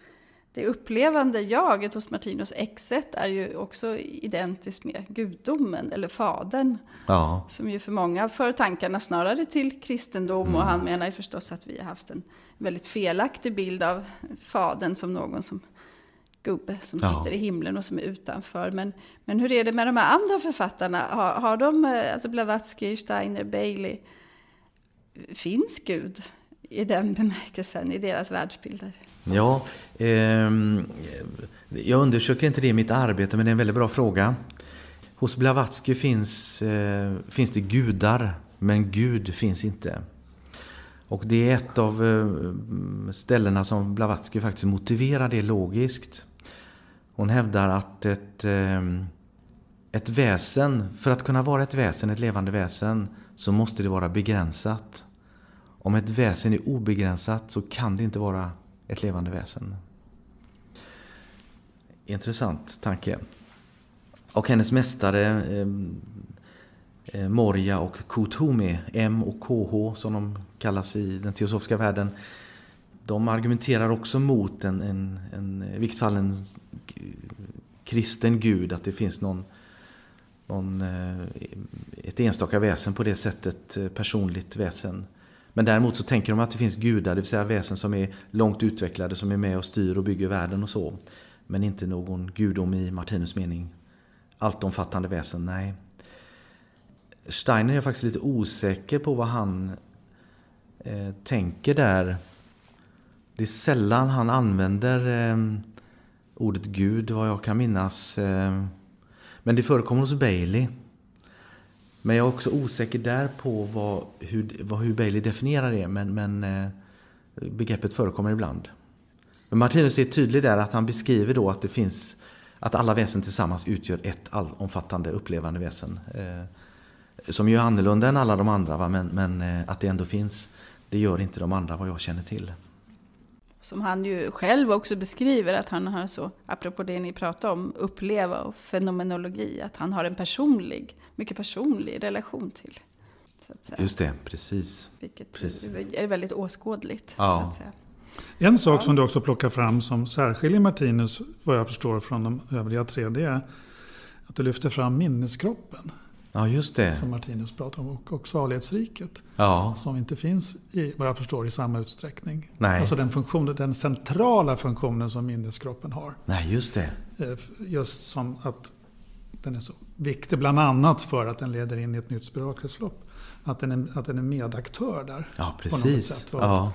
Det upplevande jaget hos Martinus X1 är ju också identiskt med gudomen eller fadern. Ja. Som ju för många för tankarna snarare till kristendom mm. och han menar ju förstås att vi har haft en väldigt felaktig bild av fadern som någon som gubbe som ja. sitter i himlen och som är utanför. Men, men hur är det med de här andra författarna? Har, har de, eh, alltså Blavatsky, Steiner, Bailey, finns Gud? i den bemärkelsen, i deras världsbilder. Ja, eh, jag undersöker inte det i mitt arbete men det är en väldigt bra fråga. Hos Blavatsky finns, eh, finns det gudar, men Gud finns inte. Och det är ett av eh, ställena som Blavatsky faktiskt motiverar det logiskt. Hon hävdar att ett, eh, ett väsen, för att kunna vara ett väsen, ett levande väsen, så måste det vara begränsat. Om ett väsen är obegränsat så kan det inte vara ett levande väsen. Intressant tanke. Och hennes mästare ehm, eh, Morja och Kutumi, M och KH som de kallas i den teosofiska världen, de argumenterar också mot en, en, en i vilket fall en kristen gud, att det finns någon, någon, eh, ett enstaka väsen på det sättet, eh, personligt väsen. Men däremot så tänker de att det finns gudar, det vill säga väsen som är långt utvecklade, som är med och styr och bygger världen och så. Men inte någon gudom i Martinus mening. Alltomfattande väsen, nej. Steiner är faktiskt lite osäker på vad han eh, tänker där. Det är sällan han använder eh, ordet Gud, vad jag kan minnas. Eh. men det förekommer hos Bailey. Men jag är också osäker där på vad, hur, vad, hur Bailey definierar det, men, men eh, begreppet förekommer ibland. Men Martinus är tydlig där att han beskriver då att det finns att alla väsen tillsammans utgör ett allomfattande upplevande väsen. Eh, som ju är annorlunda än alla de andra, va? Men, men eh, att det ändå finns, det gör inte de andra vad jag känner till. Som han ju själv också beskriver att han har så, apropå det ni pratade om, uppleva och fenomenologi, att han har en personlig, mycket personlig relation till. Just det, precis. Vilket precis. är väldigt åskådligt. Ja. En sak ja. som du också plockar fram som särskiljer Martinus, vad jag förstår, från de övriga tre, det är att du lyfter fram minneskroppen. Ja, just det. Som Martinus pratar om. Och, och salighetsriket. Ja. Som inte finns, i, vad jag förstår, i samma utsträckning. Nej. Alltså den, funktionen, den centrala funktionen som minneskroppen har. Nej, just det. Eh, just som att den är så viktig, bland annat för att den leder in i ett nytt spiralkretslopp. Att den är, att den är medaktör där. Ja, precis. På något ja.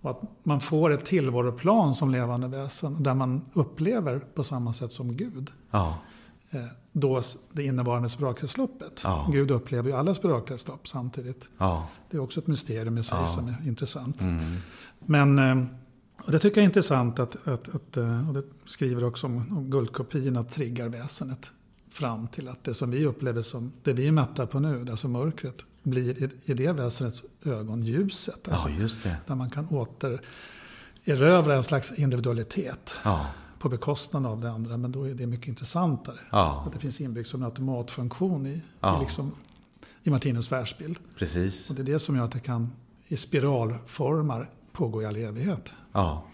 Och att man får ett tillvaroplan som levande väsen där man upplever på samma sätt som Gud. Ja. Eh, då det innevarande spiralkretsloppet. Ja. Gud upplever ju alla spiralkretslopp samtidigt. Ja. Det är också ett mysterium i sig ja. som är intressant. Mm. Men eh, och det tycker jag är intressant att, att, att eh, och det skriver också om, om guldkopiorna triggar väsenet fram till att det som vi upplever som det vi är mätta på nu, alltså mörkret, blir i, i det väsendets ögon ljuset. Alltså, ja, just det. Där man kan återerövra en slags individualitet. Ja på bekostnad av det andra. Men då är det mycket intressantare. Ja. Att det finns inbyggt som en automatfunktion i, ja. i, liksom, i Martinus världsbild. Precis. Och det är det som gör att det kan i spiralformar pågå i all evighet. Ja.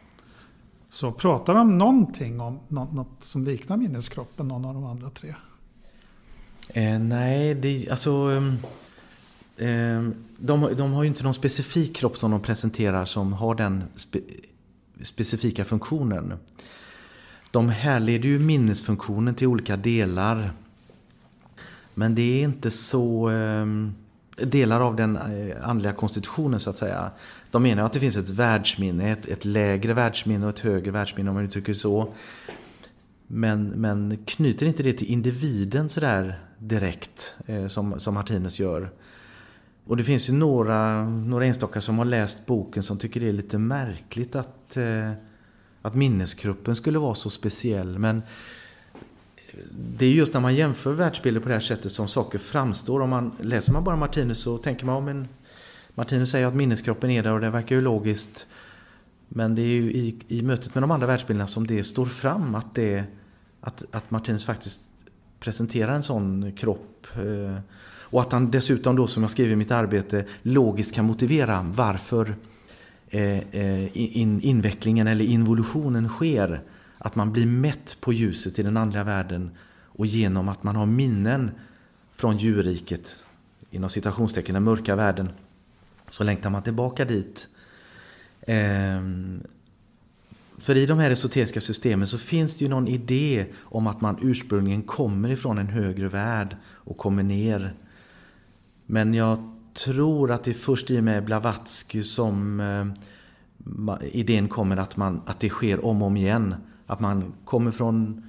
Så pratar de någonting om något, något som liknar minneskroppen, någon av de andra tre? Eh, nej, det, alltså... Eh, de, de har ju inte någon specifik kropp som de presenterar som har den spe, specifika funktionen. De härleder ju minnesfunktionen till olika delar. Men det är inte så ehm, delar av den eh, andliga konstitutionen så att säga. De menar att det finns ett världsminne, ett, ett lägre världsminne och ett högre världsminne om man uttrycker så. Men, men knyter inte det till individen sådär direkt eh, som, som Martinus gör. Och det finns ju några, några enstaka som har läst boken som tycker det är lite märkligt att eh, att minnesgruppen skulle vara så speciell. Men det är just när man jämför världsbilder på det här sättet som saker framstår. Om man läser man bara Martinus så tänker man, ja, men Martinus säger att minneskroppen är där och det verkar ju logiskt. Men det är ju i, i mötet med de andra världsbilderna som det står fram att, det, att, att Martinus faktiskt presenterar en sån kropp. Eh, och att han dessutom då, som jag skriver i mitt arbete, logiskt kan motivera varför Eh, eh, in, invecklingen eller involutionen sker. Att man blir mätt på ljuset i den andliga världen och genom att man har minnen från djurriket, inom citationstecken den mörka världen, så längtar man tillbaka dit. Ehm, för i de här esoteriska systemen så finns det ju någon idé om att man ursprungligen kommer ifrån en högre värld och kommer ner. Men jag tror att det är först i och med Blavatsky som eh, idén kommer att, man, att det sker om och om igen. Att man kommer från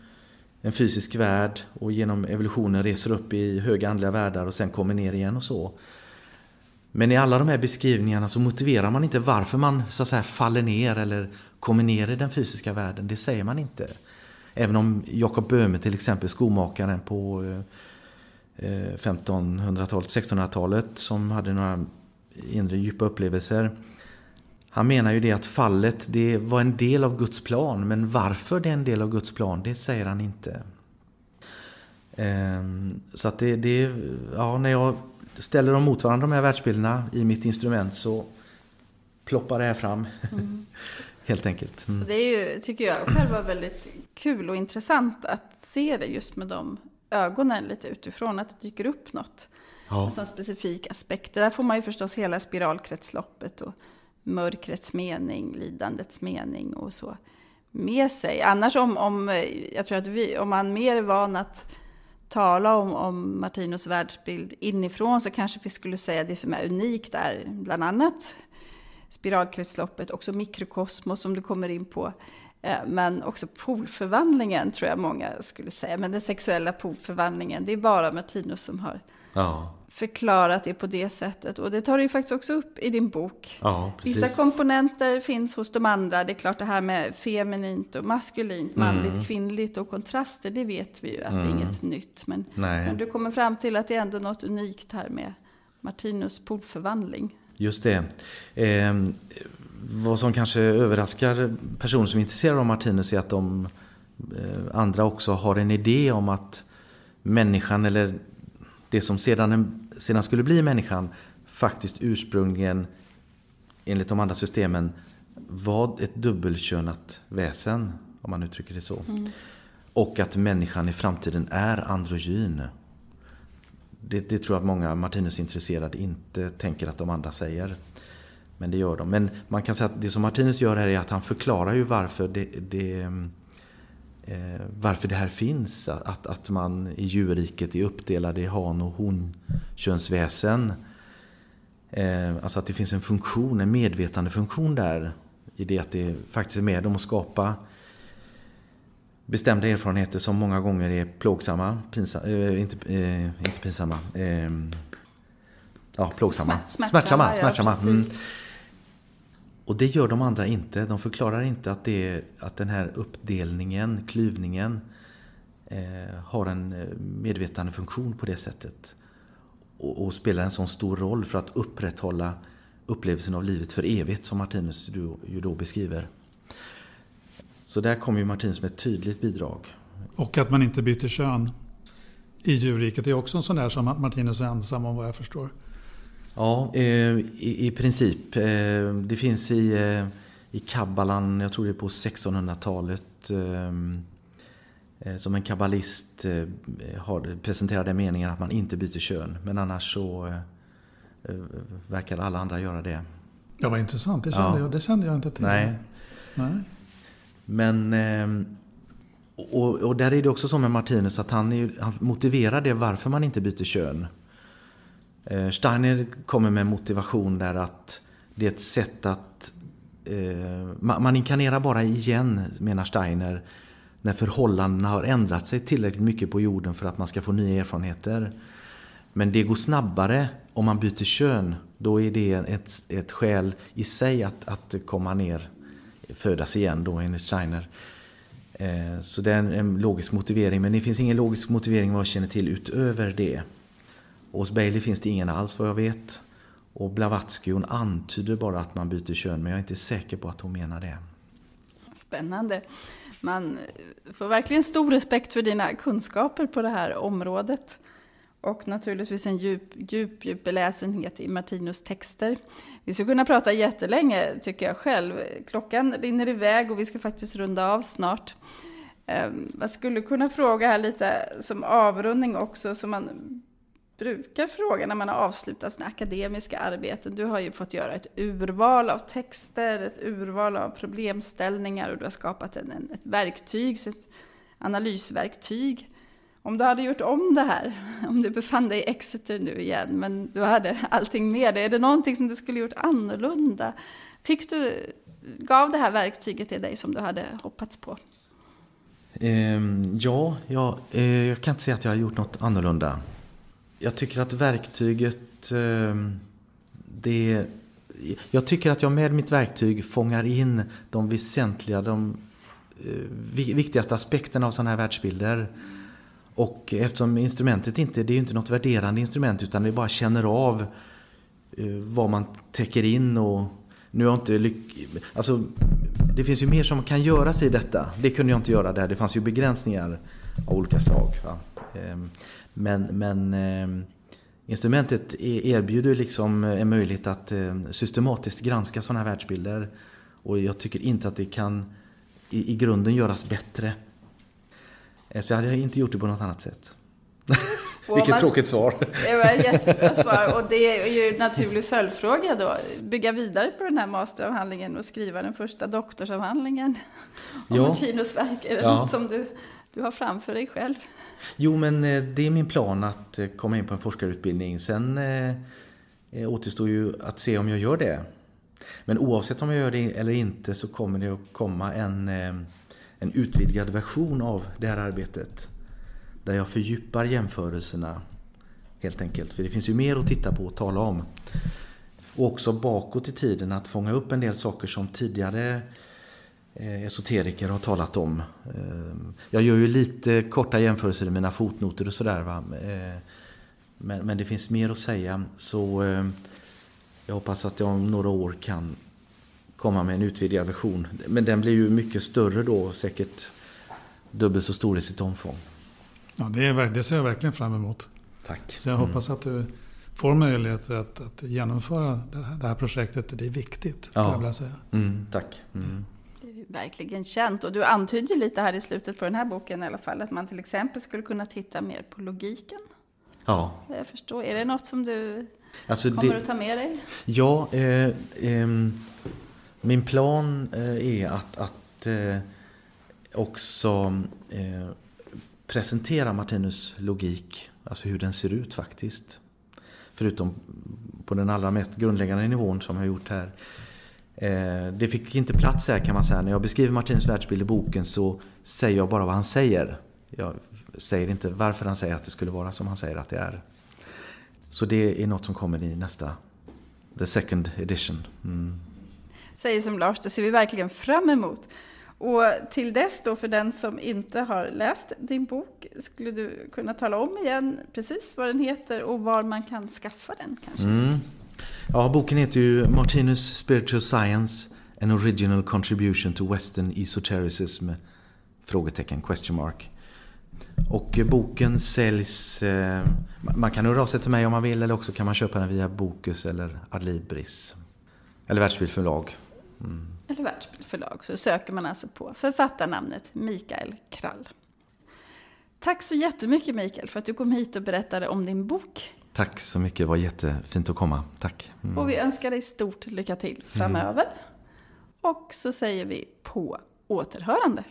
en fysisk värld och genom evolutionen reser upp i höga andliga världar och sen kommer ner igen och så. Men i alla de här beskrivningarna så motiverar man inte varför man så att säga faller ner eller kommer ner i den fysiska världen. Det säger man inte. Även om Jakob Böhme till exempel, skomakaren på eh, 1500-talet, eh, 1600-talet som hade några inre djupa upplevelser. Han menar ju det att fallet det var en del av Guds plan men varför det är en del av Guds plan det säger han inte. Ehm, så att det, det ja, när jag ställer dem mot varandra de här världsbilderna i mitt instrument så ploppar det här fram. Mm. Helt enkelt. Mm. Det är ju, tycker jag själv var väldigt kul och intressant att se det just med de ögonen lite utifrån, att det dyker upp något. Ja. Alltså en specifik aspekt. Där får man ju förstås hela spiralkretsloppet och mörkrets mening, lidandets mening och så med sig. Annars om, om, jag tror att vi, om man mer är van att tala om, om Martinos världsbild inifrån så kanske vi skulle säga det som är unikt är bland annat spiralkretsloppet, också mikrokosmos som du kommer in på. Eh, men också polförvandlingen tror jag många skulle säga. Men den sexuella polförvandlingen, det är bara Martinus som har ja. förklarat det på det sättet. Och det tar du ju faktiskt också upp i din bok. Ja, Vissa komponenter finns hos de andra. Det är klart det här med feminint och maskulint, manligt, mm. kvinnligt och kontraster. Det vet vi ju att mm. det är mm. inget nytt. Men, men du kommer fram till att det är ändå något unikt här med Martinus polförvandling. Just det. Eh, vad som kanske överraskar personer som är intresserade av Martinus är att de eh, andra också har en idé om att människan eller det som sedan, sedan skulle bli människan faktiskt ursprungligen enligt de andra systemen var ett dubbelkönat väsen, om man uttrycker det så. Mm. Och att människan i framtiden är androgyn. Det, det tror jag att många Martinus-intresserade inte tänker att de andra säger. Men det gör de. Men man kan säga att det som Martinus gör här är att han förklarar ju varför det, det eh, varför det här finns. Att, att man i djurriket är uppdelad i han och hon-könsväsen. Eh, alltså att det finns en funktion, en medvetande funktion där. I det att det faktiskt är med om att skapa bestämda erfarenheter som många gånger är plågsamma, pinsamma, äh, eh, inte, äh, inte pinsamma, äh, ja plågsamma, Smär, smärtsamma, smärtsamma. smärtsamma. Ja, mm. Och det gör de andra inte. De förklarar inte att, det att den här uppdelningen, klyvningen, eh, har en eh, medvetande funktion på det sättet. Och, och, spelar en sån stor roll för att upprätthålla upplevelsen av livet för evigt som Martinus ju, ju då beskriver. Så där kommer ju Martinus med ett tydligt bidrag. Och att man inte byter kön i djurriket är också en sån där som Martinus är ensam om vad jag förstår. Ja, eh, i, i princip. Eh, det finns i, eh, i kabbalan, jag tror det är på 1600-talet, som en kabbalist har, presenterade meningen att man inte byter kön. Men annars så verkar alla andra göra det. Ja, vad intressant. Det kände, ja. jag, det kände jag inte till. Nej. Nej. Men... Och, och, där är det också så med Martinus att han, är, han motiverar det varför man inte byter kön. Eh, Steiner kommer med motivation där att det är ett sätt att... Eh, man, man inkarnerar bara igen, menar Steiner, när förhållandena har ändrat sig tillräckligt mycket på jorden för att man ska få nya erfarenheter. Men det går snabbare om man byter kön. Då är det ett, ett skäl i sig att, att komma ner, födas igen då enligt Steiner. Eh, så det är en logisk motivering, men det finns ingen logisk motivering vad jag känner till utöver det hos Bailey finns det ingen alls vad jag vet. Och Blavatsky hon antyder bara att man byter kön men jag är inte säker på att hon menar det. Spännande. Man får verkligen stor respekt för dina kunskaper på det här området. Och naturligtvis en djup, djup, djup beläsenhet i Martinus texter. Vi skulle kunna prata jättelänge, tycker jag själv. Klockan rinner iväg och vi ska faktiskt runda av snart. Ehm, man skulle kunna fråga här lite som avrundning också, så man brukar fråga när man har avslutat sina akademiska arbeten. Du har ju fått göra ett urval av texter, ett urval av problemställningar och du har skapat en, en, ett verktyg, ett analysverktyg. Om du hade gjort om det här, om du befann dig i Exeter nu igen, men du hade allting med dig, är det någonting som du skulle gjort annorlunda? Fick du, gav det här verktyget till dig som du hade hoppats på? Ehm, ja, jag, eh, jag kan inte säga att jag har gjort något annorlunda jag tycker att verktyget... Ehm, det, jag tycker att jag med mitt verktyg fångar in de väsentliga, de eh, viktigaste aspekterna av sådana här världsbilder. Och eftersom instrumentet inte, det är ju inte något värderande instrument utan det bara känner av eh, vad man täcker in och nu har jag inte Alltså, det finns ju mer som kan göras i detta. Det kunde jag inte göra där. Det fanns ju begränsningar av olika slag. Va? Ehm, men, men eh, instrumentet e-, erbjuder liksom eh, en möjlighet att eh, systematiskt granska sådana här världsbilder. Och jag tycker inte att det kan i, i grunden göras bättre. Eh, så jag hade inte gjort det på något annat sätt. Vilket man, tråkigt svar. Det var ett jättebra svar. Och det är ju en naturlig följdfråga då. Bygga vidare på den här masteravhandlingen och skriva den första doktorsavhandlingen om ja. Martinos verk. Är det ja. något som du du har framför dig själv. Jo, men eh, det är min plan att eh, komma in på en forskarutbildning. Sen eh, eh, återstår ju att se om jag gör det. Men oavsett om jag gör det eller inte så kommer det att komma en, en utvidgad version av det här arbetet. Där jag fördjupar jämförelserna helt enkelt. För det finns ju mer att titta på och tala om. Och också bakåt i tiden att fånga upp en del saker som tidigare Eh, esoteriker har talat om. Eh, jag gör ju lite korta jämförelser i mina fotnoter och sådär. Eh, men, men det finns mer att säga. Så jag hoppas att jag om några år kan komma med en utvidgad version. Men den blir ju mycket större då och säkert dubbelt så stor i sitt omfång. Ja, det, är, det ser jag verkligen fram emot. Tack. Så jag hoppas mm. att du får möjligheter att, att genomföra det här, det här, projektet. Det är viktigt, ja. jag vilja säga. Mm, tack. Mm verkligen känt. Och du antyder lite här i slutet på den här boken i alla fall att man till exempel skulle kunna titta mer på logiken. Ja. Jag förstår. Är det något som du alltså kommer det, att ta med dig? Ja, eh, eh, min plan eh, är att, att eh, också eh, presentera Martinus logik, alltså hur den ser ut faktiskt. Förutom på den allra mest grundläggande nivån som jag har gjort här. Eh, det fick inte plats här kan man säga. När jag beskriver Martins världsbild i boken så säger jag bara vad han säger. Jag säger inte varför han säger att det skulle vara som han säger att det är. Så det är något som kommer i nästa, the second edition. Mm. Säger som Lars, det ser vi verkligen fram emot. Och till dess då, för den som inte har läst din bok, skulle du kunna tala om igen precis vad den heter och var man kan skaffa den kanske? Mm. Ja, boken heter ju Martinus Spiritual Science An Original Contribution to Western Esotericism? Frågetecken, question mark. Och eh, boken säljs... Eh, man kan höra av sig till mig om man vill eller också kan man köpa den via Bokus eller Adlibris. Eller Världsbil förlag. Mm. Eller Världsbil förlag så söker man alltså på författarnamnet Mikael Krall. Tack så jättemycket Mikael för att du kom hit och berättade om din bok Tack så mycket, det var jättefint att komma. Tack. Mm. Och vi önskar dig stort lycka till mm. framöver. Mm. Och så säger vi på återhörande.